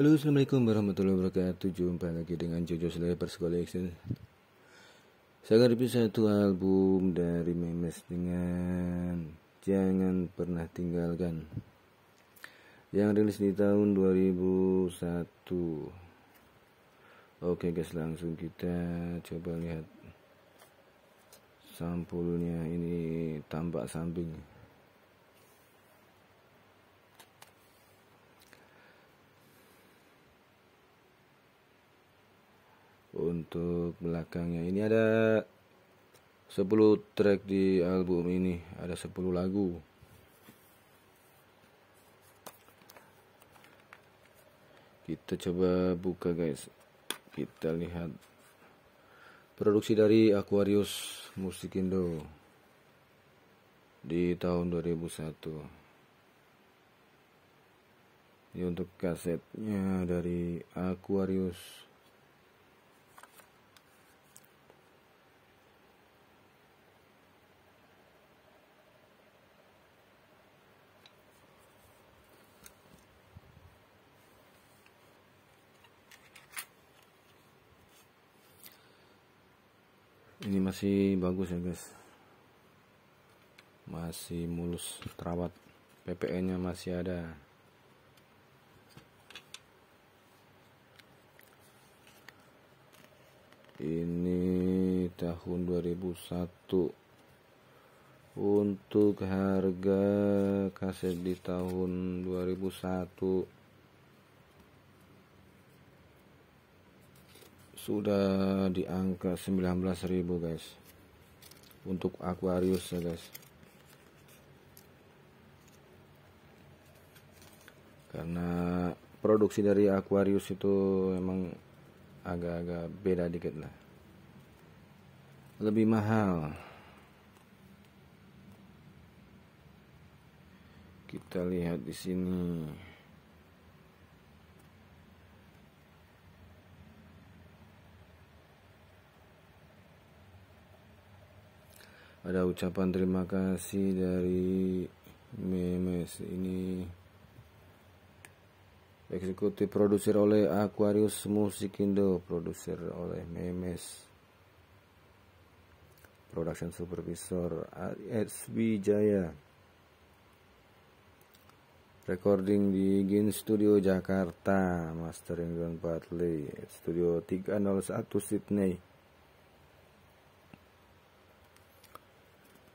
Halo assalamualaikum warahmatullahi wabarakatuh Jumpa lagi dengan Jojo Slayer Collection Saya akan review satu album dari Memes dengan Jangan Pernah Tinggalkan Yang rilis di tahun 2001 Oke guys langsung kita coba lihat Sampulnya ini tampak sampingnya. untuk belakangnya ini ada 10 track di album ini ada 10 lagu kita coba buka guys kita lihat produksi dari Aquarius Musik Indo di tahun 2001 ini untuk kasetnya dari Aquarius ini masih bagus ya guys masih mulus terawat PPN nya masih ada ini tahun 2001 untuk harga kaset di tahun 2001 sudah di angka 19.000 guys untuk Aquarius ya guys karena produksi dari Aquarius itu emang agak-agak beda dikit lah lebih mahal kita lihat di sini ada ucapan terima kasih dari memes ini eksekutif produser oleh Aquarius Music Indo produser oleh memes production supervisor SB Jaya recording di Gin Studio Jakarta mastering John Bradley studio 301 Sydney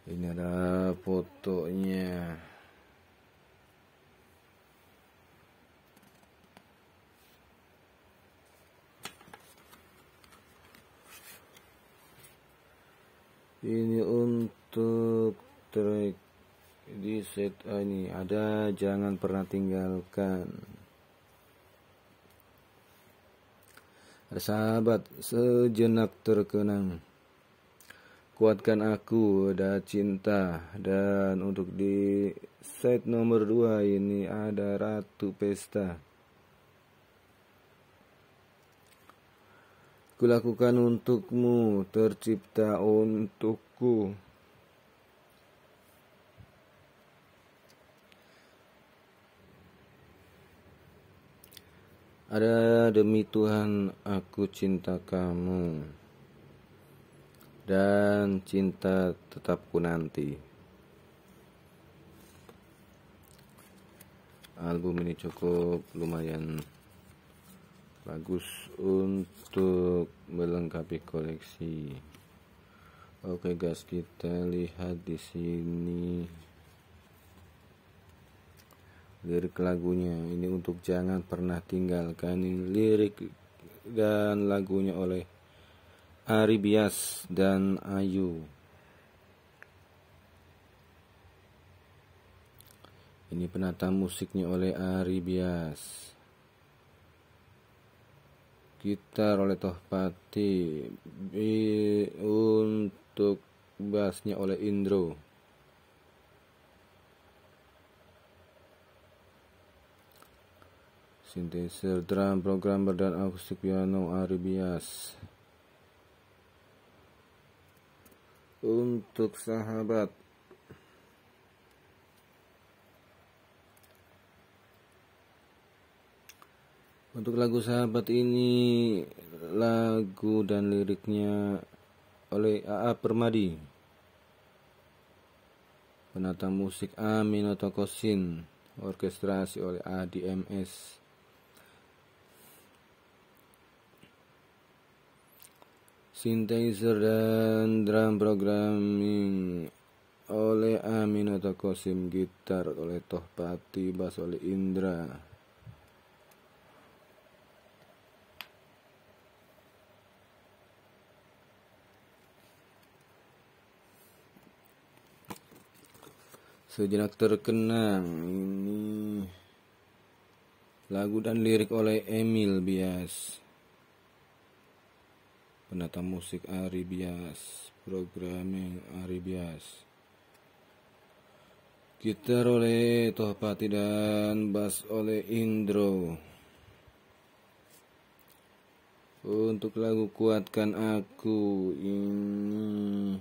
ini ada fotonya ini untuk track di set ah, ini ada jangan pernah tinggalkan ada sahabat sejenak terkenang Kuatkan aku dan cinta Dan untuk di set nomor 2 ini ada Ratu Pesta Kulakukan untukmu tercipta untukku Ada demi Tuhan aku cinta kamu dan cinta tetapku nanti. Album ini cukup lumayan bagus untuk melengkapi koleksi. Oke guys, kita lihat di sini lirik lagunya. Ini untuk jangan pernah tinggalkan lirik dan lagunya oleh Aribias dan Ayu. Ini penata musiknya oleh Aribias. Kita Gitar oleh Tohpati. Bi untuk bassnya oleh Indro. Synthesizer drum program dan akustik piano Aribias. untuk sahabat Untuk lagu sahabat ini lagu dan liriknya oleh AA Permadi Penata musik Amin Otokosin Orkestrasi oleh ADMS synthesizer dan drum programming oleh Amin atau Kosim gitar oleh Tohpati bass oleh Indra Sejenak terkenang ini lagu dan lirik oleh Emil Bias penata musik Ari programming Ari Bias. Gitar oleh Tohpati dan bass oleh Indro. Untuk lagu kuatkan aku ini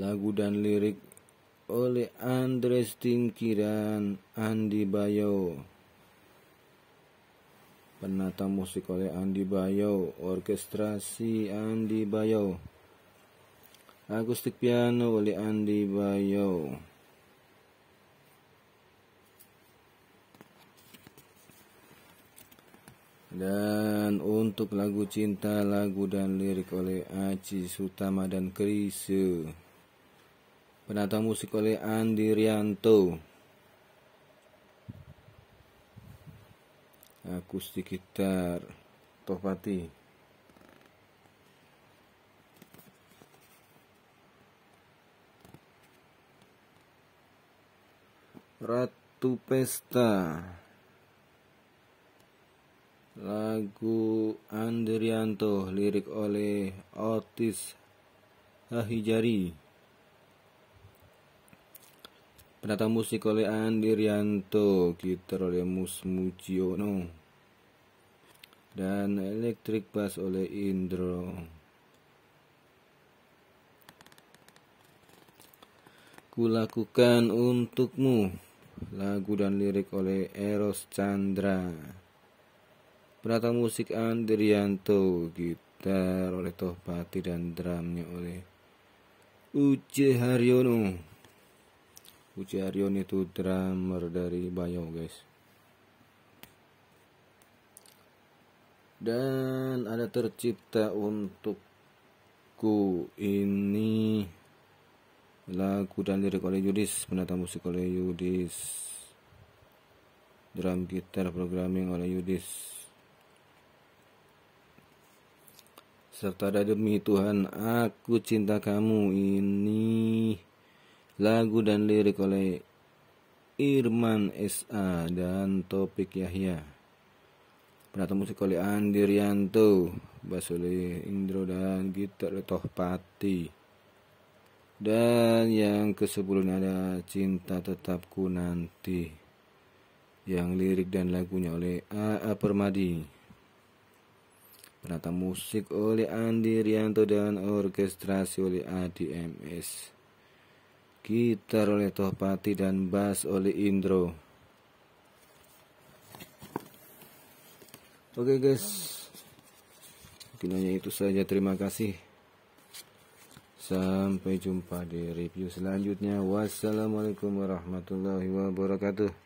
lagu dan lirik oleh Andres Tingkiran Andi Bayo penata musik oleh Andi Bayo, orkestrasi Andi Bayo, akustik piano oleh Andi Bayo, Dan untuk lagu cinta, lagu dan lirik oleh Aci Sutama dan Krisu, Penata musik oleh Andi Rianto. akustik gitar Topati Ratu Pesta lagu Andrianto lirik oleh Otis Hahijari Penata musik oleh Andi Rianto, gitar oleh Mus Mujiono, dan elektrik bass oleh Indro. Kulakukan untukmu lagu dan lirik oleh Eros Chandra. Penata musik Rianto gitar oleh Tohpati dan drumnya oleh Uce Haryono. Uci Aryon itu drummer dari Bayo guys dan ada tercipta untukku ini lagu dan lirik oleh Yudis penata musik oleh Yudis drum gitar programming oleh Yudis serta ada demi Tuhan aku cinta kamu ini lagu dan lirik oleh Irman SA dan Topik Yahya. Penata musik oleh Andi Rianto, bass oleh Indro dan gitar oleh Tohpati. Dan yang ke-10 ada Cinta Tetapku Nanti. Yang lirik dan lagunya oleh A.A. Permadi. Penata musik oleh Andi Rianto dan orkestrasi oleh ADMS. Gitar oleh Tohpati dan bass oleh Indro. Oke okay guys, mungkin hanya itu saja. Terima kasih. Sampai jumpa di review selanjutnya. Wassalamualaikum warahmatullahi wabarakatuh.